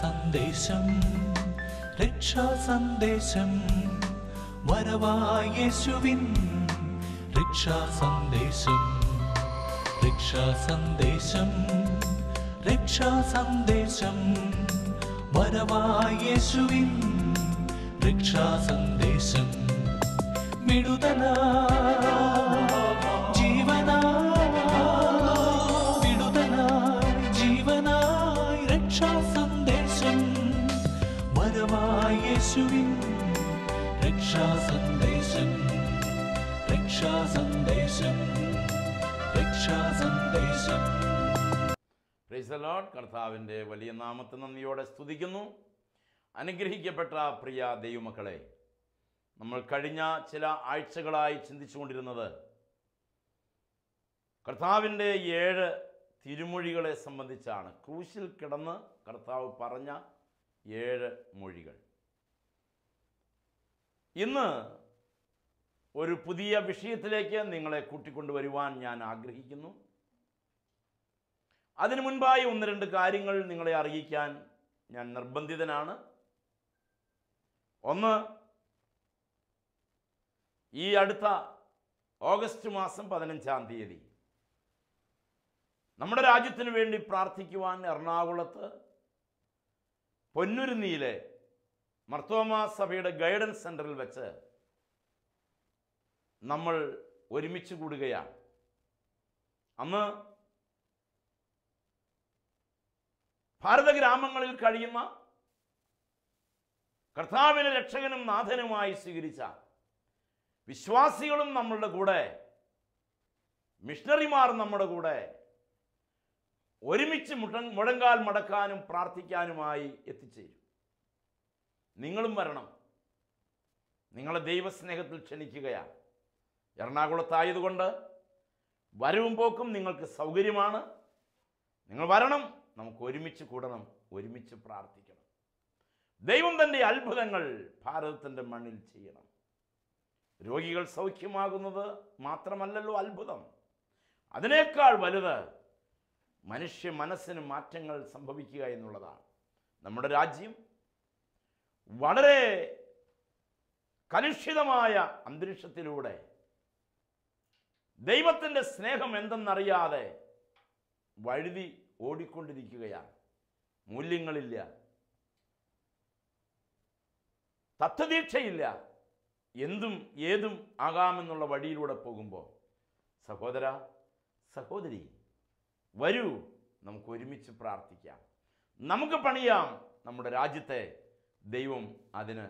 സന്ദേശം രക്ഷാ സന്ദേശം വരവായേശുവിൻ രക്ഷാ സന്ദേശം രക്ഷാ സന്ദേശം രക്ഷാ സന്ദേശം വരവായേശുവിൻ രക്ഷാ സന്ദേശം വിടുതന ജീവന വിടുതന ജീവനായി രക്ഷാ സന്ദേശം വരവായേശുവിൻ രക്ഷാ സന്ദേശം രക്ഷാ സന്ദേശം രക്ഷാ സന്ദേശം പ്രൈസലോട്ട് കർത്താവിൻ്റെ വലിയ നാമത്തെ നന്ദിയോടെ സ്തുതിക്കുന്നു അനുഗ്രഹിക്കപ്പെട്ട പ്രിയ ദൈവമക്കളെ നമ്മൾ കഴിഞ്ഞ ചില ആഴ്ചകളായി ചിന്തിച്ചുകൊണ്ടിരുന്നത് കർത്താവിൻ്റെ ഏഴ് തിരുമൊഴികളെ സംബന്ധിച്ചാണ് ക്രൂശിൽ കിടന്ന് കർത്താവ് പറഞ്ഞ ഏഴ് മൊഴികൾ ഇന്ന് ഒരു പുതിയ വിഷയത്തിലേക്ക് നിങ്ങളെ കൂട്ടിക്കൊണ്ടുവരുവാൻ ഞാൻ ആഗ്രഹിക്കുന്നു അതിനു മുൻപായി ഒന്ന് രണ്ട് കാര്യങ്ങൾ നിങ്ങളെ അറിയിക്കാൻ ഞാൻ നിർബന്ധിതനാണ് ഒന്ന് ഈ അടുത്ത ഓഗസ്റ്റ് മാസം പതിനഞ്ചാം തീയതി നമ്മുടെ രാജ്യത്തിന് വേണ്ടി പ്രാർത്ഥിക്കുവാൻ എറണാകുളത്ത് പൊന്നുരുന്നിയിലെ മർത്തോമ സഭയുടെ ഗൈഡൻസ് സെൻറ്ററിൽ വെച്ച് നമ്മൾ ഒരുമിച്ച് കൂടുകയാണ് അന്ന് ഭാരത ഗ്രാമങ്ങളിൽ കഴിയുന്ന കർത്താവിനെ രക്ഷകനും നാഥനുമായി സ്വീകരിച്ച വിശ്വാസികളും നമ്മളുടെ കൂടെ മിഷണറിമാർ നമ്മുടെ കൂടെ ഒരുമിച്ച് മുട്ട മുഴങ്കാൽ മടക്കാനും പ്രാർത്ഥിക്കാനുമായി എത്തിച്ചേരും നിങ്ങളും വരണം നിങ്ങളെ ദൈവസ്നേഹത്തിൽ ക്ഷണിക്കുകയാണ് എറണാകുളത്തായതുകൊണ്ട് വരവും പോക്കും നിങ്ങൾക്ക് സൗകര്യമാണ് നിങ്ങൾ വരണം നമുക്ക് ഒരുമിച്ച് കൂടണം ഒരുമിച്ച് പ്രാർത്ഥിക്കണം ദൈവം തൻ്റെ അത്ഭുതങ്ങൾ ഭാരതത്തിൻ്റെ മണ്ണിൽ ചെയ്യണം രോഗികൾ സൗഖ്യമാകുന്നത് മാത്രമല്ലല്ലോ അത്ഭുതം അതിനേക്കാൾ വലുത് മനുഷ്യ മനസ്സിന് മാറ്റങ്ങൾ സംഭവിക്കുക എന്നുള്ളതാണ് നമ്മുടെ രാജ്യം വളരെ കലുഷിതമായ അന്തരീക്ഷത്തിലൂടെ ദൈവത്തിൻ്റെ സ്നേഹം എന്തെന്നറിയാതെ വഴുതി ഓടിക്കൊണ്ടിരിക്കുകയാണ് മൂല്യങ്ങളില്ല തത്വദീക്ഷയില്ല എന്തും ഏതും ആകാമെന്നുള്ള വഴിയിലൂടെ പോകുമ്പോൾ സഹോദര സഹോദരി വരൂ നമുക്ക് ഒരുമിച്ച് പ്രാർത്ഥിക്കാം നമുക്ക് പണിയാം നമ്മുടെ രാജ്യത്തെ ദൈവം അതിന്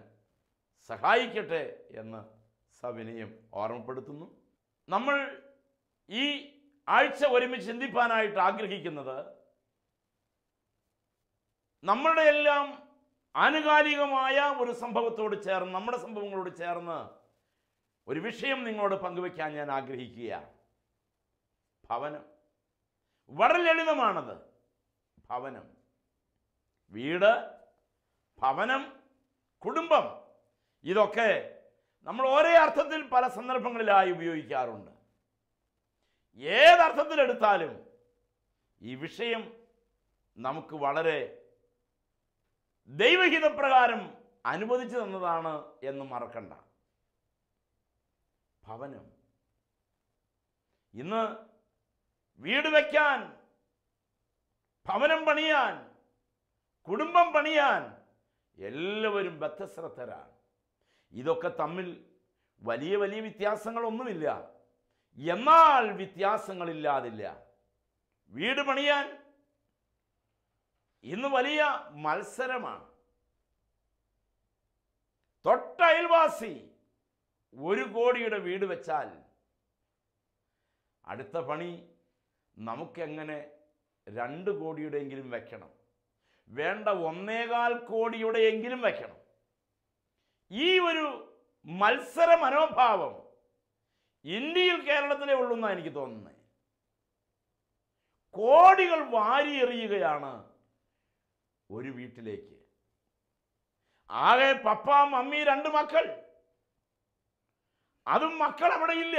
സഹായിക്കട്ടെ എന്ന് സവിനയം ഓർമ്മപ്പെടുത്തുന്നു നമ്മൾ ഈ ആഴ്ച ഒരുമിച്ച് ചിന്തിപ്പാനായിട്ട് ആഗ്രഹിക്കുന്നത് നമ്മളുടെ എല്ലാം ആനുകാലികമായ ഒരു സംഭവത്തോട് ചേർന്ന് നമ്മുടെ സംഭവങ്ങളോട് ചേർന്ന് ഒരു വിഷയം നിങ്ങളോട് പങ്കുവെക്കാൻ ഞാൻ ആഗ്രഹിക്കുക ഭവനം വളരെ ലളിതമാണത് ഭവനം വീട് ഭവനം കുടുംബം ഇതൊക്കെ നമ്മൾ ഒരേ അർത്ഥത്തിൽ പല സന്ദർഭങ്ങളിലായി ഉപയോഗിക്കാറുണ്ട് ഏതർത്ഥത്തിലെടുത്താലും ഈ വിഷയം നമുക്ക് വളരെ ദൈവഹിതപ്രകാരം അനുവദിച്ചു തന്നതാണ് എന്ന് മറക്കണ്ട ഭവനം ഇന്ന് വീട് വയ്ക്കാൻ ഭവനം പണിയാൻ കുടുംബം പണിയാൻ എല്ലാവരും ബദ്ധശ്രദ്ധരാണ് ഇതൊക്കെ തമ്മിൽ വലിയ വലിയ വ്യത്യാസങ്ങളൊന്നുമില്ല എന്നാൽ വ്യത്യാസങ്ങളില്ലാതില്ല വീട് പണിയാൻ ഇന്ന് വലിയ മത്സരമാണ് തൊട്ട അയൽവാസി ഒരു കോടിയുടെ വീട് വെച്ചാൽ അടുത്ത പണി നമുക്കെങ്ങനെ രണ്ട് കോടിയുടെയെങ്കിലും വെക്കണം വേണ്ട ഒന്നേകാൽ കോടിയുടെയെങ്കിലും വെക്കണം ഈ ഒരു മത്സര മനോഭാവം ഇന്ത്യയിൽ കേരളത്തിലെ ഉള്ളൂന്നാണ് എനിക്ക് തോന്നുന്നത് കോടികൾ വാരിയെറിയുകയാണ് ഒരു വീട്ടിലേക്ക് ആകെ പപ്പ മമ്മി രണ്ട് മക്കൾ അതും മക്കൾ അവിടെ ഇല്ല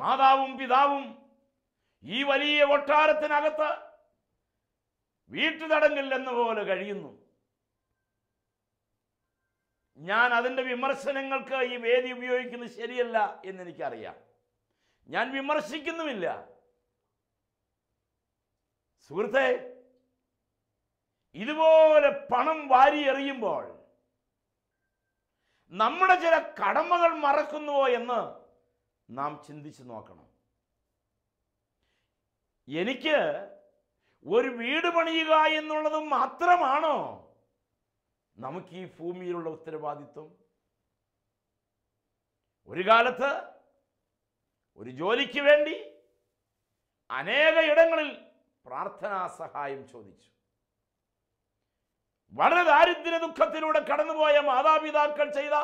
മാതാവും പിതാവും ഈ വലിയ കൊട്ടാരത്തിനകത്ത് വീട്ടുതടങ്കിൽ എന്ന പോലെ കഴിയുന്നു ഞാൻ അതിൻ്റെ വിമർശനങ്ങൾക്ക് ഈ വേദി ഉപയോഗിക്കുന്നത് ശരിയല്ല എന്ന് എനിക്കറിയാം ഞാൻ വിമർശിക്കുന്നുമില്ല സുഹൃത്തേ ഇതുപോലെ പണം വാരി എറിയുമ്പോൾ നമ്മുടെ ചില കടമകൾ മറക്കുന്നുവോ എന്ന് നാം ചിന്തിച്ചു നോക്കണം എനിക്ക് ഒരു വീട് പണിയുക എന്നുള്ളത് മാത്രമാണോ നമുക്ക് ഈ ഭൂമിയിലുള്ള ഉത്തരവാദിത്വം ഒരു കാലത്ത് ഒരു ജോലിക്ക് വേണ്ടി അനേക ഇടങ്ങളിൽ പ്രാർത്ഥനാ സഹായം ചോദിച്ചു വളരെ ദാരിദ്ര്യ ദുഃഖത്തിലൂടെ കടന്നുപോയ മാതാപിതാക്കൾ ചെയ്ത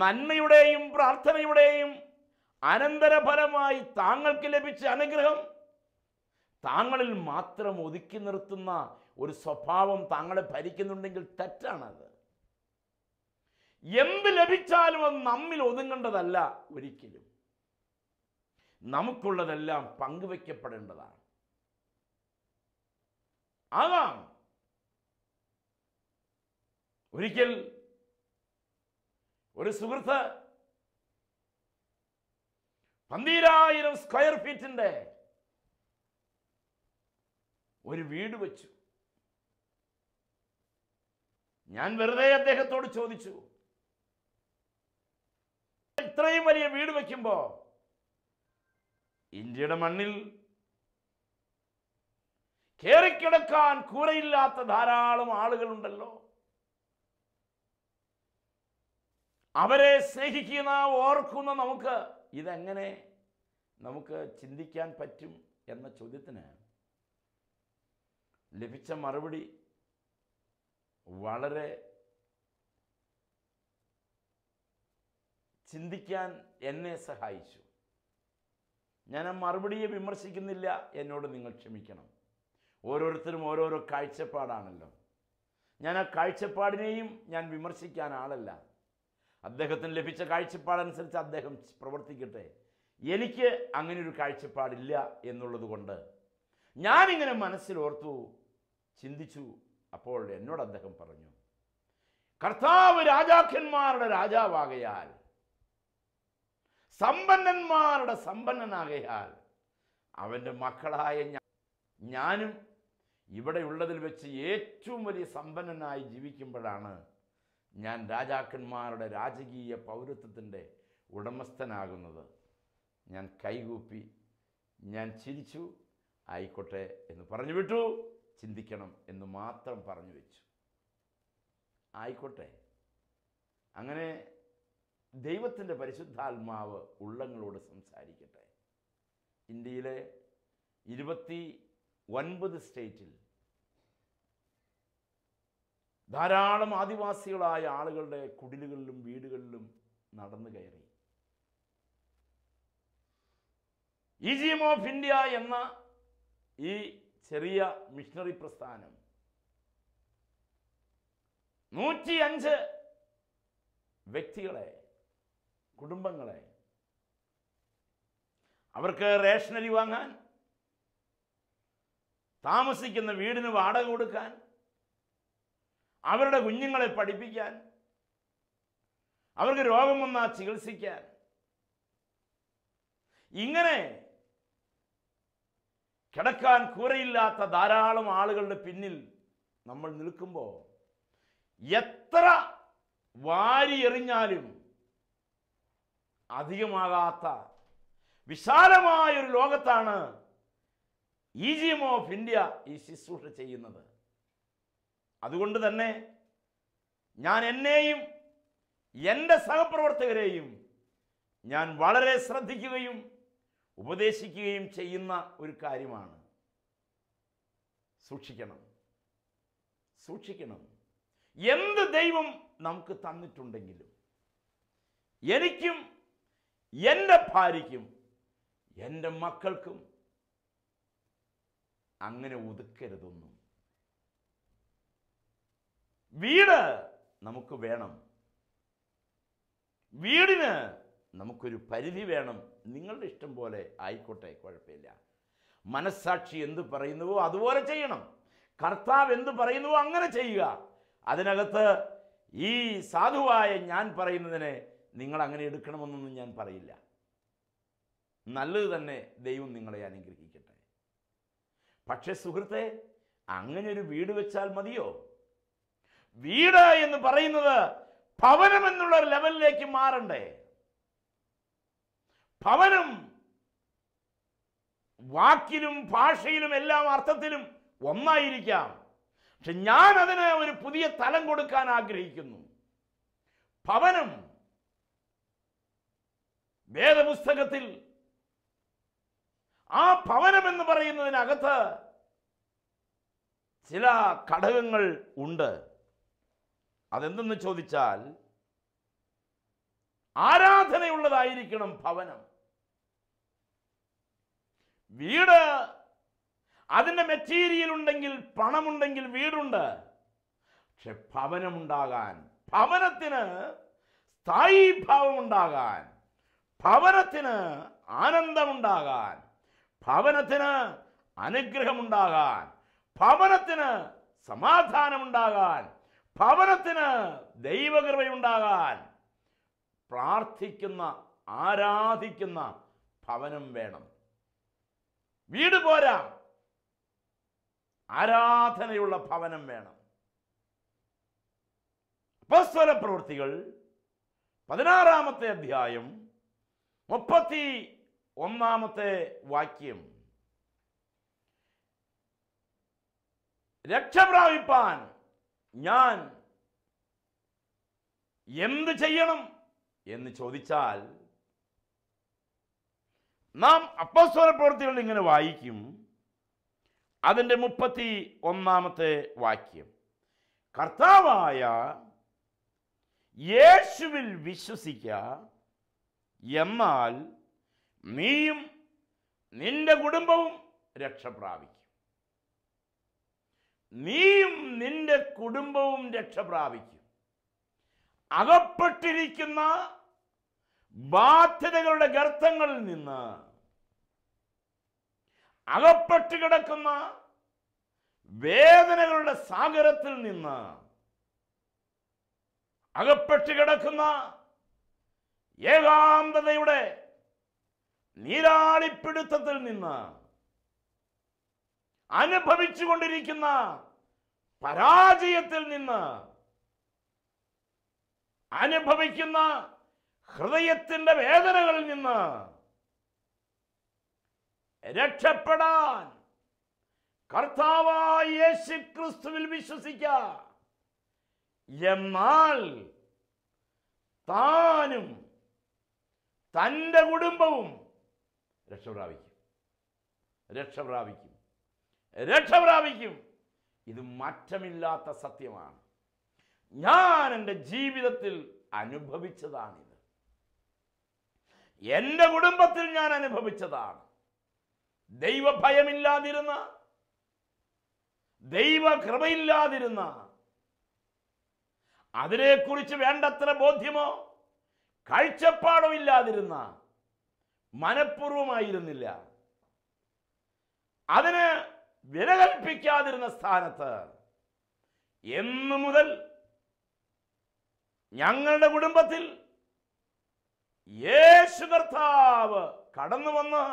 നന്മയുടെയും പ്രാർത്ഥനയുടെയും അനന്തരഫലമായി താങ്കൾക്ക് ലഭിച്ച അനുഗ്രഹം താങ്കളിൽ മാത്രം ഒതുക്കി നിർത്തുന്ന ഒരു സ്വഭാവം താങ്കളെ ഭരിക്കുന്നുണ്ടെങ്കിൽ തെറ്റാണത് എന്ത് ലഭിച്ചാലും അത് നമ്മിൽ ഒതുങ്ങേണ്ടതല്ല ഒരിക്കലും നമുക്കുള്ളതെല്ലാം പങ്കുവെക്കപ്പെടേണ്ടതാണ് ആകാം ഒരിക്കൽ ഒരു സുഹൃത്ത് പന്തിരായിരം സ്ക്വയർ ഫീറ്റിന്റെ ഒരു വീട് വെച്ചു ഞാൻ വെറുതെ അദ്ദേഹത്തോട് ചോദിച്ചു ഇത്രയും വലിയ വീട് വയ്ക്കുമ്പോ ഇന്ത്യയുടെ മണ്ണിൽ കേറിക്കിടക്കാൻ കൂരയില്ലാത്ത ധാരാളം ആളുകളുണ്ടല്ലോ അവരെ സ്നേഹിക്കുന്ന ഓർക്കുന്ന നമുക്ക് ഇതെങ്ങനെ നമുക്ക് ചിന്തിക്കാൻ പറ്റും എന്ന ചോദ്യത്തിന് ലഭിച്ച മറുപടി വളരെ ചിന്തിക്കാൻ എന്നെ സഹായിച്ചു ഞാൻ ആ മറുപടിയെ വിമർശിക്കുന്നില്ല എന്നോട് നിങ്ങൾ ക്ഷമിക്കണം ഓരോരുത്തരും ഓരോരോ കാഴ്ചപ്പാടാണല്ലോ ഞാൻ ആ കാഴ്ചപ്പാടിനെയും ഞാൻ വിമർശിക്കാൻ ആളല്ല അദ്ദേഹത്തിന് ലഭിച്ച കാഴ്ചപ്പാടനുസരിച്ച് അദ്ദേഹം പ്രവർത്തിക്കട്ടെ എനിക്ക് അങ്ങനെ ഒരു കാഴ്ചപ്പാടില്ല എന്നുള്ളത് കൊണ്ട് ഞാനിങ്ങനെ മനസ്സിലോർത്തു ചിന്തിച്ചു അപ്പോൾ എന്നോട് അദ്ദേഹം പറഞ്ഞു കർത്താവ് രാജാക്കന്മാരുടെ രാജാവാകയാൽ സമ്പന്നന്മാരുടെ സമ്പന്നനാകയാൽ അവൻ്റെ മക്കളായ ഞാനും ഇവിടെയുള്ളതിൽ വെച്ച് ഏറ്റവും വലിയ സമ്പന്നനായി ജീവിക്കുമ്പോഴാണ് ഞാൻ രാജാക്കന്മാരുടെ രാജകീയ പൗരത്വത്തിൻ്റെ ഉടമസ്ഥനാകുന്നത് ഞാൻ കൈകൂപ്പി ഞാൻ ചിരിച്ചു ആയിക്കോട്ടെ എന്ന് പറഞ്ഞു വിട്ടു ചിന്തിക്കണം എന്ന് മാത്രം പറഞ്ഞു വെച്ചു ആയിക്കോട്ടെ അങ്ങനെ ദൈവത്തിൻ്റെ പരിശുദ്ധാത്മാവ് ഉള്ളങ്ങളോട് സംസാരിക്കട്ടെ ഇന്ത്യയിലെ ഇരുപത്തി ഒൻപത് സ്റ്റേറ്റിൽ ധാരാളം ആദിവാസികളായ ആളുകളുടെ കുടിലുകളിലും വീടുകളിലും നടന്നു കയറി ഈജിയം ഓഫ് ഇന്ത്യ എന്ന ഈ ചെറിയ മിഷണറി പ്രസ്ഥാനം നൂറ്റിയഞ്ച് വ്യക്തികളെ കുടുംബങ്ങളെ അവർക്ക് റേഷനരി വാങ്ങാൻ താമസിക്കുന്ന വീടിന് വാടക കൊടുക്കാൻ അവരുടെ കുഞ്ഞുങ്ങളെ പഠിപ്പിക്കാൻ അവർക്ക് രോഗം വന്നാൽ ചികിത്സിക്കാൻ ഇങ്ങനെ കിടക്കാൻ കൂരയില്ലാത്ത ധാരാളം ആളുകളുടെ പിന്നിൽ നമ്മൾ നിൽക്കുമ്പോൾ എത്ര വാരി എറിഞ്ഞാലും അധികമാകാത്ത വിശാലമായൊരു ലോകത്താണ് E G M of India ഈ ശുശ്രൂഷ ചെയ്യുന്നത് അതുകൊണ്ട് തന്നെ ഞാൻ എന്നെയും എൻ്റെ സഹപ്രവർത്തകരെയും ഞാൻ വളരെ ശ്രദ്ധിക്കുകയും ഉപദേശിക്കുകയും ചെയ്യുന്ന ഒരു കാര്യമാണ് സൂക്ഷിക്കണം സൂക്ഷിക്കണം എന്ത് ദൈവം നമുക്ക് തന്നിട്ടുണ്ടെങ്കിലും എനിക്കും എൻ്റെ ഭാര്യയ്ക്കും എൻ്റെ മക്കൾക്കും അങ്ങനെ ഒതുക്കരുതൊന്നും വീട് നമുക്ക് വേണം വീടിന് നമുക്കൊരു പരിധി വേണം നിങ്ങളുടെ ഇഷ്ടം പോലെ ആയിക്കോട്ടെ കുഴപ്പമില്ല മനസ്സാക്ഷി എന്ത് പറയുന്നുവോ അതുപോലെ ചെയ്യണം കർത്താവ് എന്ത് പറയുന്നുവോ അങ്ങനെ ചെയ്യുക അതിനകത്ത് ഈ സാധുവായ ഞാൻ പറയുന്നതിനെ നിങ്ങൾ അങ്ങനെ എടുക്കണമെന്നൊന്നും ഞാൻ പറയില്ല നല്ലത് തന്നെ ദൈവം നിങ്ങളെ അനുഗ്രഹിക്കട്ടെ പക്ഷേ സുഹൃത്തെ അങ്ങനെ ഒരു വീട് വെച്ചാൽ മതിയോ വീട് എന്ന് പറയുന്നത് ഭവനം എന്നുള്ള ലെവലിലേക്ക് മാറണ്ടേ ഭവനം വാക്കിലും ഭാഷയിലും എല്ലാം അർത്ഥത്തിലും ഒന്നായിരിക്കാം പക്ഷെ ഞാൻ അതിന് ഒരു പുതിയ തലം കൊടുക്കാൻ ആഗ്രഹിക്കുന്നു ഭവനം വേദപുസ്തകത്തിൽ ആ ഭവനം എന്ന് പറയുന്നതിനകത്ത് ചില ഘടകങ്ങൾ ഉണ്ട് അതെന്തെന്ന് ചോദിച്ചാൽ ആരാധനയുള്ളതായിരിക്കണം ഭവനം വീട് അതിൻ്റെ മെറ്റീരിയൽ ഉണ്ടെങ്കിൽ പണമുണ്ടെങ്കിൽ വീടുണ്ട് പക്ഷെ ഭവനമുണ്ടാകാൻ ഭവനത്തിന് സ്ഥായി ഭാവമുണ്ടാകാൻ ഭവനത്തിന് ആനന്ദമുണ്ടാകാൻ ഭവനത്തിന് അനുഗ്രഹമുണ്ടാകാൻ ഭവനത്തിന് സമാധാനമുണ്ടാകാൻ ഭവനത്തിന് ദൈവകൃപയുണ്ടാകാൻ പ്രാർത്ഥിക്കുന്ന ആരാധിക്കുന്ന ഭവനം വേണം വീട് പോരാ ആരാധനയുള്ള ഭവനം വേണം അപസ്വര പ്രവൃത്തികൾ പതിനാറാമത്തെ അധ്യായം മുപ്പത്തി ഒന്നാമത്തെ വാക്യം രക്ഷ പ്രാപിപ്പാൻ ഞാൻ എന്ത് ചെയ്യണം എന്ന് ചോദിച്ചാൽ നാം അപ്പസ്വര പ്രവൃത്തികൾ ഇങ്ങനെ വായിക്കും അതിൻ്റെ മുപ്പത്തി ഒന്നാമത്തെ വാക്യം കർത്താവായ യേശുവിൽ വിശ്വസിക്ക എന്നാൽ നീയും നിന്റെ കുടുംബവും രക്ഷ പ്രാപിക്കും നീയും നിന്റെ കുടുംബവും പ്രാപിക്കും അകപ്പെട്ടിരിക്കുന്ന ബാധ്യതകളുടെ ഗർത്തങ്ങളിൽ നിന്ന് അകപ്പെട്ട് കിടക്കുന്ന വേദനകളുടെ സാഗരത്തിൽ നിന്ന് അകപ്പെട്ട് കിടക്കുന്ന ഏകാന്തതയുടെ നീരാളിപ്പിടുത്തത്തിൽ നിന്ന് അനുഭവിച്ചുകൊണ്ടിരിക്കുന്ന പരാജയത്തിൽ നിന്ന് അനുഭവിക്കുന്ന ഹൃദയത്തിൻ്റെ വേദനകളിൽ നിന്ന് രക്ഷപ്പെടാൻ കർത്താവായ യേശു ക്രിസ്തുവിൽ വിശ്വസിക്കാം എന്നാൽ താനും തൻ്റെ കുടുംബവും രക്ഷപ്രാപിക്കും രക്ഷപ്രാപിക്കും രക്ഷപ്രാപിക്കും ഇത് മാറ്റമില്ലാത്ത സത്യമാണ് ഞാൻ എൻ്റെ ജീവിതത്തിൽ അനുഭവിച്ചതാണിത് എൻ്റെ കുടുംബത്തിൽ ഞാൻ അനുഭവിച്ചതാണ് ദൈവഭയമില്ലാതിരുന്ന ദൈവകൃപയില്ലാതിരുന്ന അതിനെക്കുറിച്ച് വേണ്ടത്ര ബോധ്യമോ കാഴ്ചപ്പാടോ ഇല്ലാതിരുന്ന മനഃപൂർവമായിരുന്നില്ല അതിന് വില കൽപ്പിക്കാതിരുന്ന സ്ഥാനത്ത് എന്നു മുതൽ ഞങ്ങളുടെ കുടുംബത്തിൽ യേശു കർത്താവ് കടന്നു വന്ന്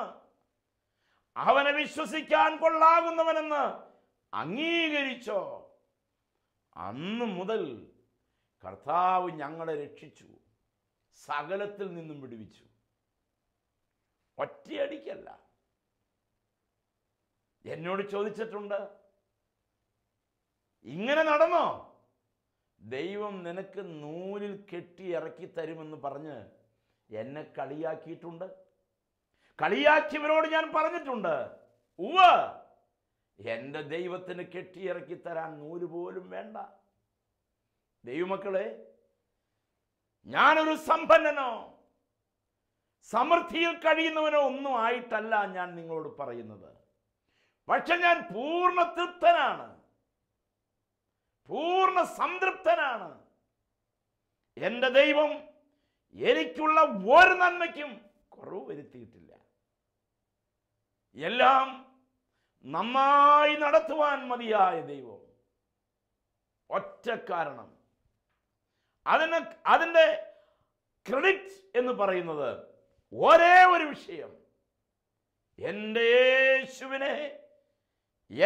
അവനെ വിശ്വസിക്കാൻ കൊള്ളാകുന്നവനെന്ന് അംഗീകരിച്ചോ അന്ന് മുതൽ കർത്താവ് ഞങ്ങളെ രക്ഷിച്ചു സകലത്തിൽ നിന്നും വിടുവിച്ചു ഒറ്റയടിക്കല്ല എന്നോട് ചോദിച്ചിട്ടുണ്ട് ഇങ്ങനെ നടന്നോ ദൈവം നിനക്ക് നൂലിൽ കെട്ടി ഇറക്കി തരുമെന്ന് പറഞ്ഞ് എന്നെ കളിയാക്കിയിട്ടുണ്ട് കളിയാക്കിയവരോട് ഞാൻ പറഞ്ഞിട്ടുണ്ട് ഉവ എൻ്റെ ദൈവത്തിന് ഇറക്കി തരാൻ നൂല് പോലും വേണ്ട ദൈവമക്കളെ ഞാനൊരു സമ്പന്നനോ സമൃദ്ധിയിൽ കഴിയുന്നവനോ ഒന്നും ആയിട്ടല്ല ഞാൻ നിങ്ങളോട് പറയുന്നത് പക്ഷെ ഞാൻ പൂർണ്ണ തൃപ്തനാണ് പൂർണ്ണ സംതൃപ്തനാണ് എൻ്റെ ദൈവം എനിക്കുള്ള ഒരു നന്മയ്ക്കും കുറവ് വരുത്തിയിട്ടില്ല എല്ലാം നന്നായി നടത്തുവാൻ മതിയായ ദൈവം ഒറ്റ കാരണം അതിന് അതിൻ്റെ ക്രെഡിറ്റ് എന്ന് പറയുന്നത് ഒരേ ഒരു വിഷയം എൻ്റെ യേശുവിനെ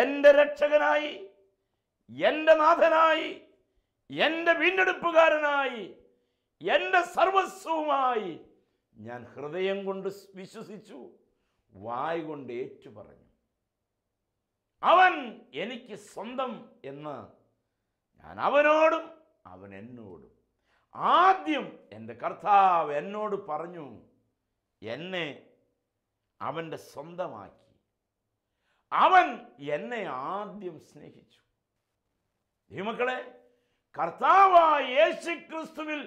എൻ്റെ രക്ഷകനായി എൻ്റെ നാഥനായി എൻ്റെ വീണ്ടെടുപ്പുകാരനായി എൻ്റെ സർവസ്വവുമായി ഞാൻ ഹൃദയം കൊണ്ട് വിശ്വസിച്ചു വായ് കൊണ്ട് ഏറ്റു പറഞ്ഞു അവൻ എനിക്ക് സ്വന്തം എന്ന് ഞാൻ അവനോടും അവൻ എന്നോടും ആദ്യം എൻ്റെ കർത്താവ് എന്നോട് പറഞ്ഞു എന്നെ അവൻ്റെ സ്വന്തമാക്കി അവൻ എന്നെ ആദ്യം സ്നേഹിച്ചു ദൈവമക്കളെ കർത്താവായ യേശു ക്രിസ്തുവിൽ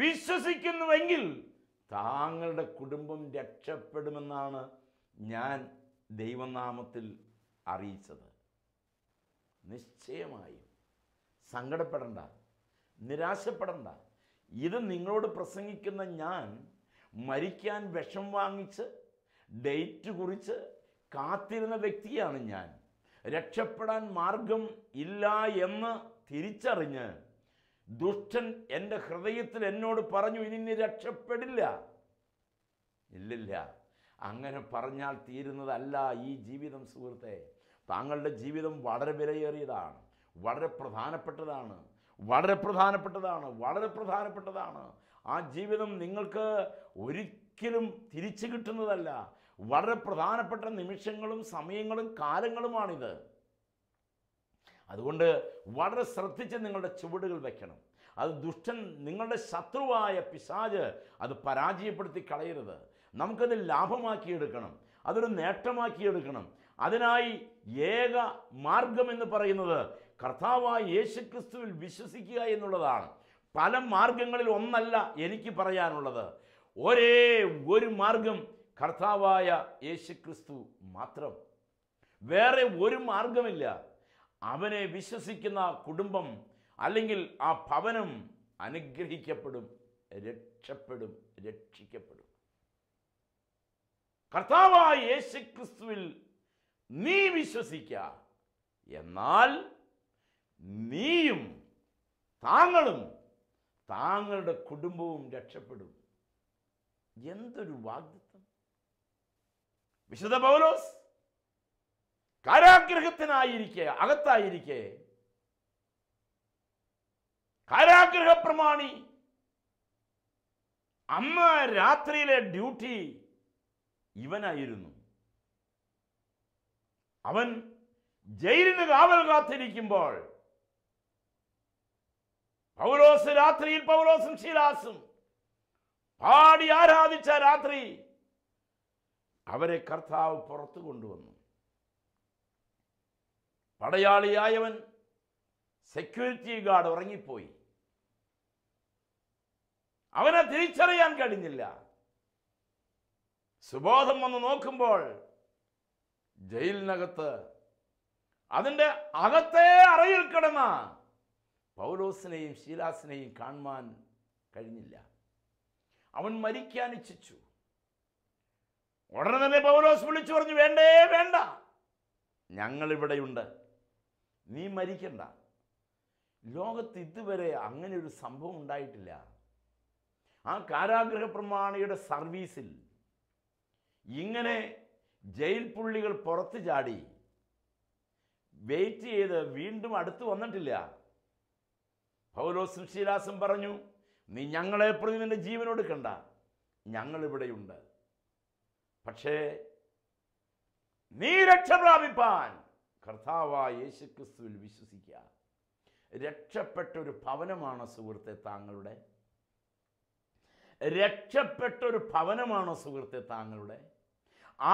വിശ്വസിക്കുന്നുവെങ്കിൽ താങ്കളുടെ കുടുംബം രക്ഷപ്പെടുമെന്നാണ് ഞാൻ ദൈവനാമത്തിൽ അറിയിച്ചത് നിശ്ചയമായും സങ്കടപ്പെടണ്ട നിരാശപ്പെടണ്ട ഇത് നിങ്ങളോട് പ്രസംഗിക്കുന്ന ഞാൻ മരിക്കാൻ വിഷം വാങ്ങിച്ച് ഡേറ്റ് കുറിച്ച് കാത്തിരുന്ന വ്യക്തിയാണ് ഞാൻ രക്ഷപ്പെടാൻ മാർഗം ഇല്ല എന്ന് തിരിച്ചറിഞ്ഞ് ദുഷ്ടൻ എൻ്റെ ഹൃദയത്തിൽ എന്നോട് പറഞ്ഞു ഇനി രക്ഷപ്പെടില്ല ഇല്ലില്ല അങ്ങനെ പറഞ്ഞാൽ തീരുന്നതല്ല ഈ ജീവിതം സുഹൃത്തെ താങ്കളുടെ ജീവിതം വളരെ വിലയേറിയതാണ് വളരെ പ്രധാനപ്പെട്ടതാണ് വളരെ പ്രധാനപ്പെട്ടതാണ് വളരെ പ്രധാനപ്പെട്ടതാണ് ആ ജീവിതം നിങ്ങൾക്ക് ഒരിക്കലും തിരിച്ചു കിട്ടുന്നതല്ല വളരെ പ്രധാനപ്പെട്ട നിമിഷങ്ങളും സമയങ്ങളും കാലങ്ങളുമാണിത് അതുകൊണ്ട് വളരെ ശ്രദ്ധിച്ച് നിങ്ങളുടെ ചുവടുകൾ വെക്കണം അത് ദുഷ്ടൻ നിങ്ങളുടെ ശത്രുവായ പിശാജ് അത് പരാജയപ്പെടുത്തി കളയരുത് നമുക്കത് ലാഭമാക്കിയെടുക്കണം അതൊരു നേട്ടമാക്കിയെടുക്കണം അതിനായി ഏക മാർഗം എന്ന് പറയുന്നത് കർത്താവായ യേശുക്രിസ്തുവിൽ വിശ്വസിക്കുക എന്നുള്ളതാണ് പല മാർഗങ്ങളിൽ ഒന്നല്ല എനിക്ക് പറയാനുള്ളത് ഒരേ ഒരു മാർഗം കർത്താവായ യേശുക്രിസ്തു മാത്രം വേറെ ഒരു മാർഗമില്ല അവനെ വിശ്വസിക്കുന്ന കുടുംബം അല്ലെങ്കിൽ ആ ഭവനം അനുഗ്രഹിക്കപ്പെടും രക്ഷപ്പെടും രക്ഷിക്കപ്പെടും കർത്താവായ യേശുക്രിസ്തുവിൽ നീ വിശ്വസിക്ക എന്നാൽ നീയും താങ്കളും താങ്കളുടെ കുടുംബവും രക്ഷപ്പെടും എന്തൊരു വാഗ്ദത്തം വിശുദ്ധ പൗലോസ് കാരാഗ്രഹത്തിനായിരിക്കെ അകത്തായിരിക്കെ കാരാഗ്രഹ പ്രമാണി അമ്മ രാത്രിയിലെ ഡ്യൂട്ടി ഇവനായിരുന്നു അവൻ ജയിലിന് കാവൽ കാത്തിരിക്കുമ്പോൾ പൗലോസ് രാത്രിയിൽ പൗലോസും ശീലാസും പാടി ആരാധിച്ച രാത്രി അവരെ കർത്താവ് പുറത്തു കൊണ്ടുവന്നു പടയാളിയായവൻ സെക്യൂരിറ്റി ഗാർഡ് ഉറങ്ങിപ്പോയി അവനെ തിരിച്ചറിയാൻ കഴിഞ്ഞില്ല സുബോധം വന്ന് നോക്കുമ്പോൾ ജയിലിനകത്ത് അതിൻ്റെ അകത്തെ അറയിൽ കിടന്ന പൗലോസിനെയും ശീലാസിനെയും കാണുവാൻ കഴിഞ്ഞില്ല അവൻ മരിക്കാൻ ഇച്ഛിച്ചു ഉടനെ തന്നെ പൗലോസ് വിളിച്ചു പറഞ്ഞു വേണ്ടേ വേണ്ട ഞങ്ങളിവിടെയുണ്ട് നീ മരിക്കണ്ട ലോകത്ത് ഇതുവരെ അങ്ങനെ ഒരു സംഭവം ഉണ്ടായിട്ടില്ല ആ കാരാഗ്രഹ പ്രമാണിയുടെ സർവീസിൽ ഇങ്ങനെ ജയിൽ പുള്ളികൾ പുറത്ത് ചാടി വെയിറ്റ് ചെയ്ത് വീണ്ടും അടുത്ത് വന്നിട്ടില്ല പൗലോസും ശീലാസും പറഞ്ഞു നീ ഞങ്ങളെ പ്രതി നിന്റെ കണ്ട ഞങ്ങളിവിടെയുണ്ട് പക്ഷേ നീ രക്ഷ പ്രാപിപ്പാൻ കർത്താവായ യേശുക്രിസ്തുവിൽ വിശ്വസിക്കുക രക്ഷപ്പെട്ടൊരു ഭവനമാണ് സുഹൃത്തെ താങ്കളുടെ രക്ഷപ്പെട്ടൊരു ഭവനമാണോ സുഹൃത്തെ താങ്കളുടെ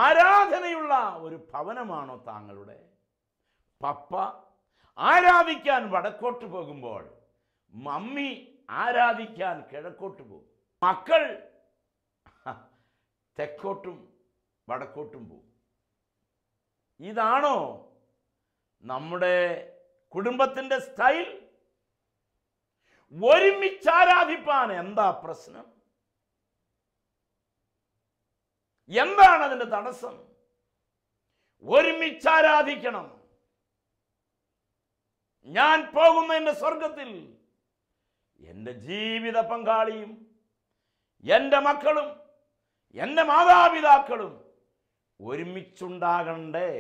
ആരാധനയുള്ള ഒരു ഭവനമാണോ താങ്കളുടെ പപ്പ ആരാധിക്കാൻ വടക്കോട്ട് പോകുമ്പോൾ മമ്മി ആരാധിക്കാൻ കിഴക്കോട്ട് പോകും മക്കൾ തെക്കോട്ടും വടക്കോട്ടും പോകും ഇതാണോ നമ്മുടെ കുടുംബത്തിൻ്റെ സ്റ്റൈൽ ഒരുമിച്ച് എന്താ പ്രശ്നം എന്താണ് അതിൻ്റെ തടസ്സം ഒരുമിച്ച് ആരാധിക്കണം ഞാൻ പോകുന്ന എൻ്റെ സ്വർഗത്തിൽ എൻ്റെ ജീവിത പങ്കാളിയും എൻ്റെ മക്കളും എൻ്റെ മാതാപിതാക്കളും ഒരുമിച്ചുണ്ടാകണ്ടേ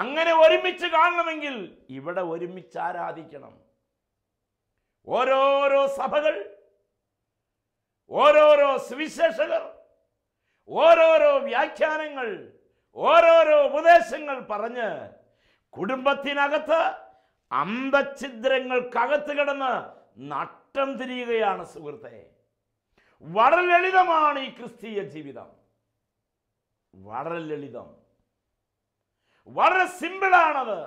അങ്ങനെ ഒരുമിച്ച് കാണണമെങ്കിൽ ഇവിടെ ഒരുമിച്ച് ആരാധിക്കണം ഓരോരോ സഭകൾ ഓരോരോ സുവിശേഷകർ ഓരോരോ വ്യാഖ്യാനങ്ങൾ ഓരോരോ ഉപദേശങ്ങൾ പറഞ്ഞ് കുടുംബത്തിനകത്ത് അന്തഛിദ്രങ്ങൾക്കകത്ത് കിടന്ന് നട്ടം തിരിയുകയാണ് സുഹൃത്തെ വളരെ ലളിതമാണ് ഈ ക്രിസ്തീയ ജീവിതം വളരെ ലളിതം വളരെ സിമ്പിളാണത്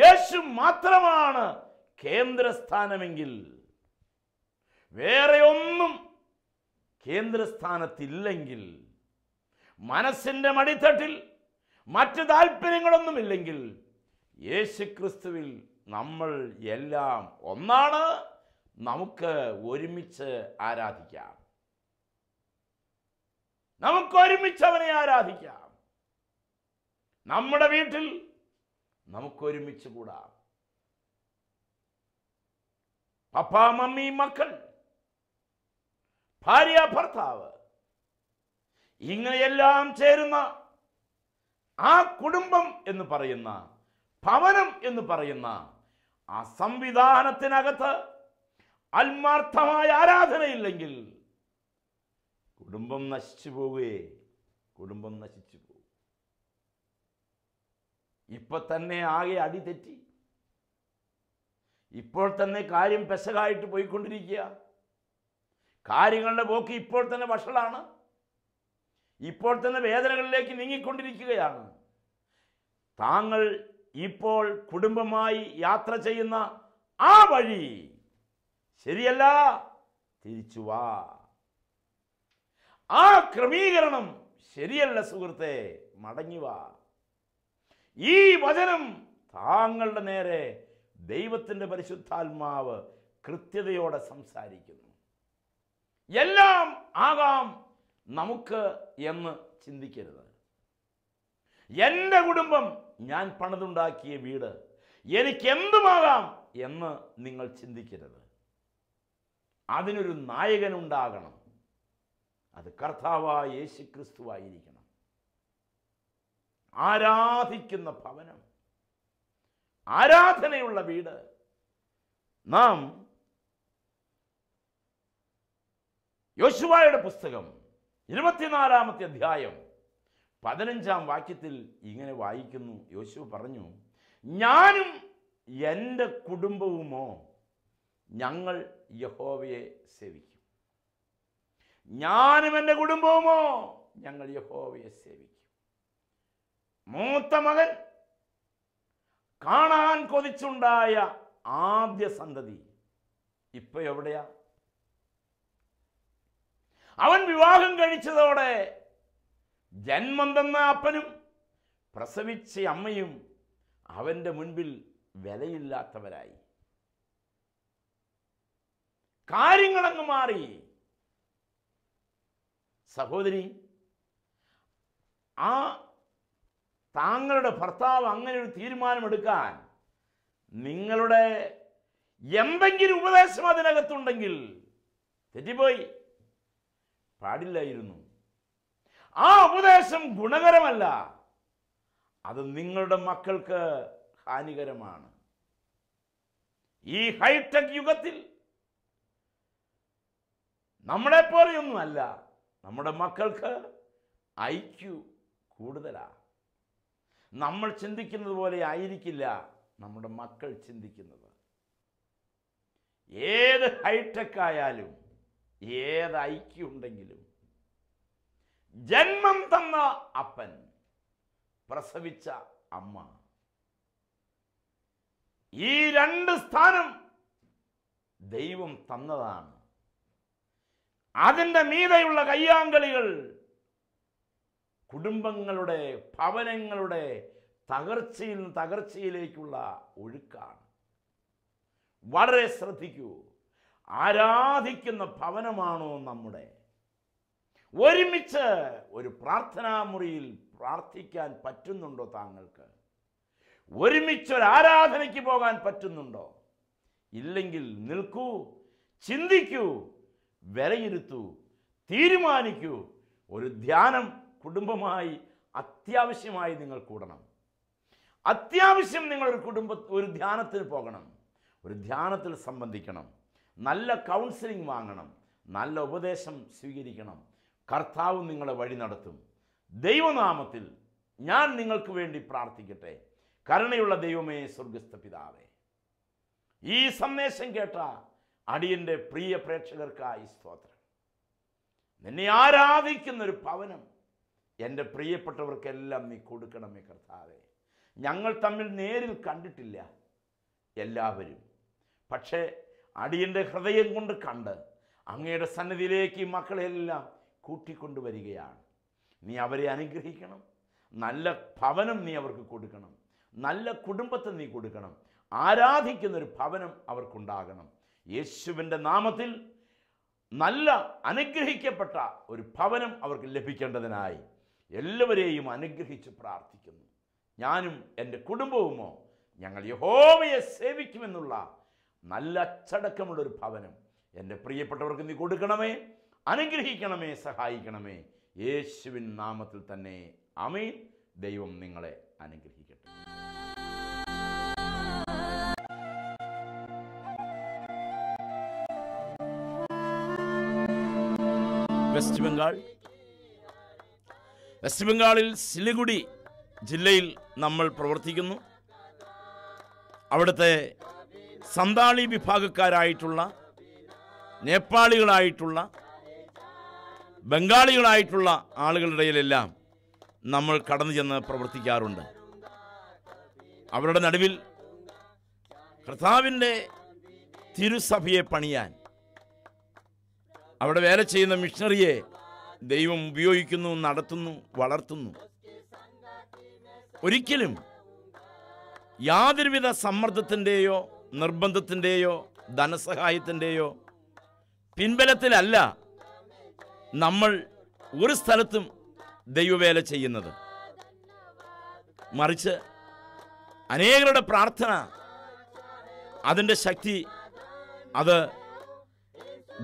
യേശു മാത്രമാണ് കേന്ദ്രസ്ഥാനമെങ്കിൽ വേറെ ഒന്നും കേന്ദ്രസ്ഥാനത്തില്ലെങ്കിൽ മനസ്സിൻ്റെ മടിത്തട്ടിൽ മറ്റ് താല്പര്യങ്ങളൊന്നും ഇല്ലെങ്കിൽ യേശുക്രിസ്തുവിൽ നമ്മൾ എല്ലാം ഒന്നാണ് നമുക്ക് ഒരുമിച്ച് ആരാധിക്കാം നമുക്ക് ഒരുമിച്ച് അവനെ ആരാധിക്കാം നമ്മുടെ വീട്ടിൽ നമുക്കൊരുമിച്ച് കൂടാം പപ്പ മമ്മി മക്കൾ ഭാര്യ ഭർത്താവ് ഇങ്ങനെയെല്ലാം ചേരുന്ന ആ കുടുംബം എന്ന് പറയുന്ന ഭവനം എന്ന് പറയുന്ന ആ സംവിധാനത്തിനകത്ത് ആത്മാർത്ഥമായ ആരാധനയില്ലെങ്കിൽ കുടുംബം നശിച്ചു പോവേ കുടുംബം നശിച്ചു പോകും ഇപ്പൊ തന്നെ ആകെ അടി തെറ്റി ഇപ്പോൾ തന്നെ കാര്യം പെസകായിട്ട് പോയിക്കൊണ്ടിരിക്കുക കാര്യങ്ങളുടെ പോക്ക് ഇപ്പോൾ തന്നെ വഷളാണ് ഇപ്പോൾ തന്നെ വേദനകളിലേക്ക് നീങ്ങിക്കൊണ്ടിരിക്കുകയാണ് താങ്കൾ ഇപ്പോൾ കുടുംബമായി യാത്ര ചെയ്യുന്ന ആ വഴി ശരിയല്ല തിരിച്ചു വാ ആ ക്രമീകരണം ശരിയല്ല സുഹൃത്തെ മടങ്ങിവ ഈ വചനം താങ്കളുടെ നേരെ ദൈവത്തിൻ്റെ പരിശുദ്ധാത്മാവ് കൃത്യതയോടെ സംസാരിക്കുന്നു എല്ലാം ആകാം നമുക്ക് എന്ന് ചിന്തിക്കരുത് എൻ്റെ കുടുംബം ഞാൻ പണിതുണ്ടാക്കിയ വീട് എനിക്കെന്തുമാകാം എന്ന് നിങ്ങൾ ചിന്തിക്കരുത് അതിനൊരു നായകനുണ്ടാകണം അത് കർത്താവായ യേശു ക്രിസ്തുവായിരിക്കണം ആരാധിക്കുന്ന ഭവനം ആരാധനയുള്ള വീട് നാം യോശുവായുടെ പുസ്തകം ഇരുപത്തിനാലാമത്തെ അധ്യായം പതിനഞ്ചാം വാക്യത്തിൽ ഇങ്ങനെ വായിക്കുന്നു യോശു പറഞ്ഞു ഞാനും എൻ്റെ കുടുംബവുമോ ഞങ്ങൾ യഹോവയെ സേവിക്കും ഞാനും എൻ്റെ കുടുംബവുമോ ഞങ്ങൾ യഹോവയെ സേവിക്കും മൂത്ത മകൻ കാണാൻ കൊതിച്ചുണ്ടായ ആദ്യ സന്തതി ഇപ്പൊ എവിടെയാ അവൻ വിവാഹം കഴിച്ചതോടെ ജന്മം തന്ന അപ്പനും പ്രസവിച്ച അമ്മയും അവൻ്റെ മുൻപിൽ വിലയില്ലാത്തവരായി കാര്യങ്ങളങ്ങ് മാറി സഹോദരി ആ താങ്കളുടെ ഭർത്താവ് അങ്ങനെ ഒരു തീരുമാനമെടുക്കാൻ നിങ്ങളുടെ എന്തെങ്കിലും ഉപദേശം അതിനകത്തുണ്ടെങ്കിൽ തെറ്റിപ്പോയി പാടില്ലായിരുന്നു ആ ഉപദേശം ഗുണകരമല്ല അത് നിങ്ങളുടെ മക്കൾക്ക് ഹാനികരമാണ് ഈ ഹൈടെക് യുഗത്തിൽ നമ്മളെപ്പോലെയൊന്നുമല്ല നമ്മുടെ മക്കൾക്ക് ഐ ക്യു കൂടുതലാണ് നമ്മൾ ചിന്തിക്കുന്നത് പോലെ ആയിരിക്കില്ല നമ്മുടെ മക്കൾ ചിന്തിക്കുന്നത് ഏത് ഹൈടെക് ആയാലും ഏത് ക്യു ഉണ്ടെങ്കിലും ജന്മം തന്ന അപ്പൻ പ്രസവിച്ച അമ്മ ഈ രണ്ട് സ്ഥാനം ദൈവം തന്നതാണ് അതിൻ്റെ മീതയുള്ള കയ്യാങ്കളികൾ കുടുംബങ്ങളുടെ ഭവനങ്ങളുടെ തകർച്ചയിൽ തകർച്ചയിലേക്കുള്ള ഒഴുക്കാണ് വളരെ ശ്രദ്ധിക്കൂ ആരാധിക്കുന്ന ഭവനമാണോ നമ്മുടെ ഒരുമിച്ച് ഒരു പ്രാർത്ഥനാ മുറിയിൽ പ്രാർത്ഥിക്കാൻ പറ്റുന്നുണ്ടോ താങ്കൾക്ക് ഒരുമിച്ച് ഒരു ആരാധനയ്ക്ക് പോകാൻ പറ്റുന്നുണ്ടോ ഇല്ലെങ്കിൽ നിൽക്കൂ ചിന്തിക്കൂ വിലയിരുത്തൂ തീരുമാനിക്കൂ ഒരു ധ്യാനം കുടുംബമായി അത്യാവശ്യമായി നിങ്ങൾ കൂടണം അത്യാവശ്യം നിങ്ങൾ ഒരു കുടുംബ ഒരു ധ്യാനത്തിന് പോകണം ഒരു ധ്യാനത്തിൽ സംബന്ധിക്കണം നല്ല കൗൺസിലിംഗ് വാങ്ങണം നല്ല ഉപദേശം സ്വീകരിക്കണം കർത്താവ് നിങ്ങളെ വഴി നടത്തും ദൈവനാമത്തിൽ ഞാൻ നിങ്ങൾക്ക് വേണ്ടി പ്രാർത്ഥിക്കട്ടെ കരുണയുള്ള ദൈവമേ സ്വർഗസ്ഥ പിതാവേ ഈ സന്ദേശം കേട്ട അടിയൻ്റെ പ്രിയ പ്രേക്ഷകർക്കായി സ്തോത്രം നിന്നെ ആരാധിക്കുന്നൊരു ഭവനം എൻ്റെ പ്രിയപ്പെട്ടവർക്കെല്ലാം നീ കൊടുക്കണമേ കർത്താവെ ഞങ്ങൾ തമ്മിൽ നേരിൽ കണ്ടിട്ടില്ല എല്ലാവരും പക്ഷേ അടിയൻ്റെ ഹൃദയം കൊണ്ട് കണ്ട് അങ്ങയുടെ സന്നിധിയിലേക്ക് ഈ മക്കളെല്ലാം കൂട്ടിക്കൊണ്ടുവരികയാണ് നീ അവരെ അനുഗ്രഹിക്കണം നല്ല ഭവനം നീ അവർക്ക് കൊടുക്കണം നല്ല കുടുംബത്തെ നീ കൊടുക്കണം ആരാധിക്കുന്നൊരു ഭവനം അവർക്കുണ്ടാകണം യേശുവിൻ്റെ നാമത്തിൽ നല്ല അനുഗ്രഹിക്കപ്പെട്ട ഒരു ഭവനം അവർക്ക് ലഭിക്കേണ്ടതിനായി എല്ലാവരെയും അനുഗ്രഹിച്ച് പ്രാർത്ഥിക്കുന്നു ഞാനും എൻ്റെ കുടുംബവുമോ ഞങ്ങൾ യഹോവയെ സേവിക്കുമെന്നുള്ള നല്ല അച്ചടക്കമുള്ളൊരു ഭവനം എൻ്റെ പ്രിയപ്പെട്ടവർക്ക് നീ കൊടുക്കണമേ അനുഗ്രഹിക്കണമേ സഹായിക്കണമേ യേശുവിൻ നാമത്തിൽ തന്നെ അമീൻ ദൈവം നിങ്ങളെ അനുഗ്രഹിക്കട്ടെ വെസ്റ്റ് ബംഗാൾ വെസ്റ്റ് ബംഗാളിൽ സിലിഗുഡി ജില്ലയിൽ നമ്മൾ പ്രവർത്തിക്കുന്നു അവിടുത്തെ സന്താളി വിഭാഗക്കാരായിട്ടുള്ള നേപ്പാളികളായിട്ടുള്ള ബംഗാളികളായിട്ടുള്ള ആളുകളുടെ ഇടയിലെല്ലാം നമ്മൾ കടന്നു ചെന്ന് പ്രവർത്തിക്കാറുണ്ട് അവരുടെ നടുവിൽ കർത്താവിൻ്റെ തിരുസഭയെ പണിയാൻ അവിടെ വേല ചെയ്യുന്ന മിഷണറിയെ ദൈവം ഉപയോഗിക്കുന്നു നടത്തുന്നു വളർത്തുന്നു ഒരിക്കലും യാതൊരുവിധ സമ്മർദ്ദത്തിൻ്റെയോ നിർബന്ധത്തിൻ്റെയോ ധനസഹായത്തിൻ്റെയോ പിൻബലത്തിലല്ല നമ്മൾ ഒരു സ്ഥലത്തും ദൈവവേല ചെയ്യുന്നത് മറിച്ച് അനേകരുടെ പ്രാർത്ഥന അതിൻ്റെ ശക്തി അത്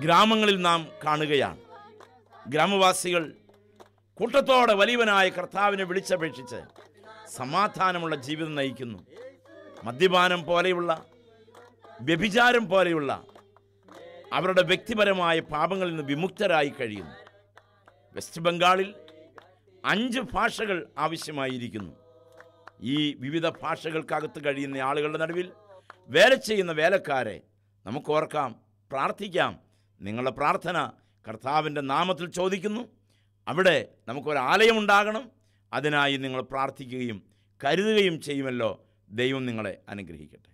ഗ്രാമങ്ങളിൽ നാം കാണുകയാണ് ഗ്രാമവാസികൾ കൂട്ടത്തോടെ വലിയവനായ കർത്താവിനെ വിളിച്ചപേക്ഷിച്ച് സമാധാനമുള്ള ജീവിതം നയിക്കുന്നു മദ്യപാനം പോലെയുള്ള വ്യഭിചാരം പോലെയുള്ള അവരുടെ വ്യക്തിപരമായ പാപങ്ങളിൽ നിന്ന് വിമുക്തരായി കഴിയുന്നു വെസ്റ്റ് ബംഗാളിൽ അഞ്ച് ഭാഷകൾ ആവശ്യമായിരിക്കുന്നു ഈ വിവിധ ഭാഷകൾക്കകത്ത് കഴിയുന്ന ആളുകളുടെ നടുവിൽ വേല ചെയ്യുന്ന വേലക്കാരെ നമുക്ക് ഓർക്കാം പ്രാർത്ഥിക്കാം നിങ്ങളുടെ പ്രാർത്ഥന കർത്താവിൻ്റെ നാമത്തിൽ ചോദിക്കുന്നു അവിടെ നമുക്കൊരാലയം ഉണ്ടാകണം അതിനായി നിങ്ങൾ പ്രാർത്ഥിക്കുകയും കരുതുകയും ചെയ്യുമല്ലോ ദൈവം നിങ്ങളെ അനുഗ്രഹിക്കട്ടെ